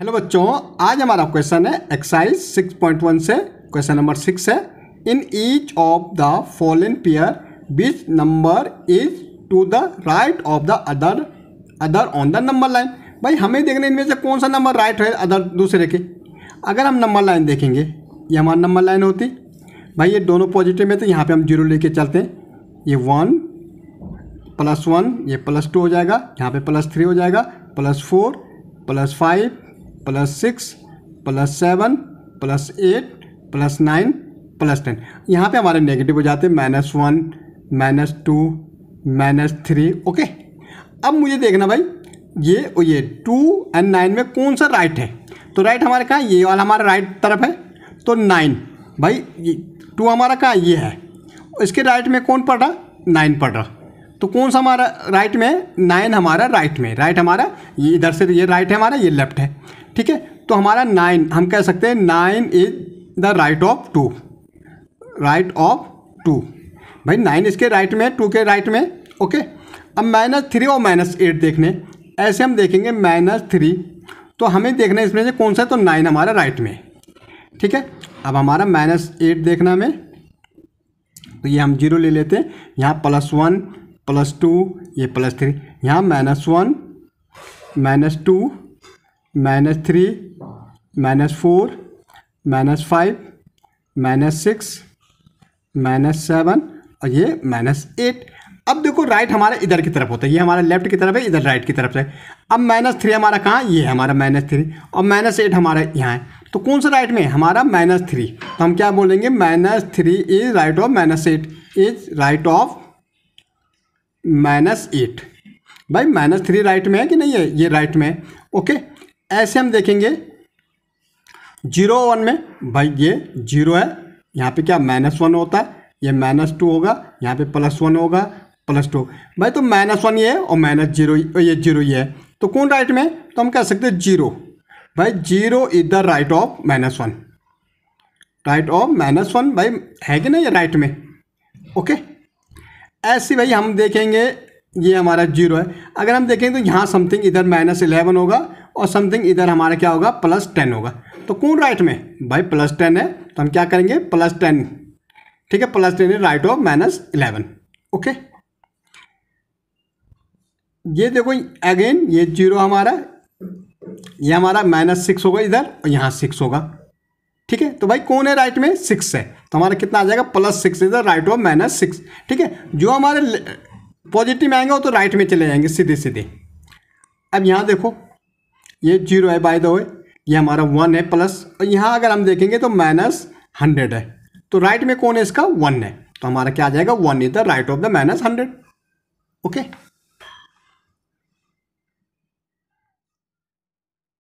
hello बच्चों आज हमारा क्वेश्चन है एक्साइज 6.1 से क्वेश्चन नंबर सिक्स है in each of the following pair which number is to the right of the other other on the number line भाई हमें देखने इनमें से कौन सा नंबर राइट है अदर दूसरे के अगर हम नंबर लाइन देखेंगे ये हमारी नंबर लाइन होती भाई ये दोनों पॉजिटिव में तो यहाँ पर हम जीरो लेके चलते हैं ये वन प्लस वन ये प्लस टू हो जाएगा यहाँ पे प्लस थ्री हो जाएगा plus four plus five plus six plus seven plus eight plus nine plus ten यहाँ पे हमारे नेगेटिव हो जाते हैं minus one minus two minus three okay अब मुझे देखना भाई ये और ये टू एंड नाइन में कौन सा राइट है तो राइट हमारे कहाँ ये वाला हमारा राइट तरफ है तो नाइन भाई ये टू हमारा कहाँ ये है इसके राइट में कौन पड़ रहा नाइन पड़ रहा तो कौन सा हमारा राइट में है नाइन हमारा राइट में राइट हमारा ये इधर से तो ये राइट है हमारा ये लेफ्ट है ठीक है तो हमारा नाइन हम कह सकते हैं nine is the right of two right of two भाई नाइन इसके राइट में टू के राइट में ओके अब माइनस थ्री और माइनस एट देखने ऐसे हम देखेंगे माइनस थ्री तो हमें देखना है इसमें से कौन सा है तो नाइन हमारा राइट में ठीक है अब हमारा माइनस एट देखना हमें तो ये हम जीरो ले लेते हैं यहाँ प्लस वन प्लस टू ये प्लस थ्री यहाँ minus one minus two minus three minus four minus five minus six minus seven और ये माइनस एट अब देखो राइट हमारा इधर की तरफ होता है ये हमारा लेफ्ट की तरफ है इधर राइट की तरफ है अब माइनस थ्री हमारा कहाँ ये हमारा माइनस थ्री और माइनस एट हमारा यहाँ है तो कौन सा राइट में है हमारा माइनस थ्री तो हम क्या बोलेंगे minus three is right of minus eight is right of minus eight भाई माइनस थ्री राइट में है कि नहीं है ये राइट में ओके ऐसे हम देखेंगे जीरो वन में भाई ये जीरो है यहाँ पे क्या माइनस वन होता है ये माइनस टू होगा यहाँ पे प्लस वन होगा प्लस टू भाई तो माइनस वन ये है और माइनस जीरो ये जीरो ये है तो कौन राइट में तो हम कह सकते हैं जीरो भाई zero is the right of minus one right of minus one भाई है कि ना ये राइट में ओके ऐसे भाई हम देखेंगे ये हमारा जीरो है अगर हम देखेंगे तो यहाँ समथिंग इधर माइनस इलेवन होगा और समथिंग इधर हमारा क्या होगा प्लस टेन होगा तो कौन राइट में भाई प्लस टेन है तो हम क्या करेंगे प्लस टेन ठीक है plus ten right of minus eleven okay ये देखो अगेन ये जीरो हमारा ये हमारा माइनस सिक्स होगा इधर और यहाँ सिक्स होगा ठीक है तो भाई कौन है राइट में सिक्स है तो हमारा कितना आ जाएगा प्लस सिक्स इधर राइट ऑफ माइनस सिक्स ठीक है जो हमारे पॉजिटिव में आएंगे वो तो राइट में चले जाएंगे सीधे सीधे अब यहाँ देखो ये जीरो है बाय द वे ये हमारा वन है प्लस और यहाँ अगर हम देखेंगे तो माइनस हंड्रेड है तो राइट में कौन है इसका वन है तो हमारा क्या आ जाएगा one is the right of the minus hundred okay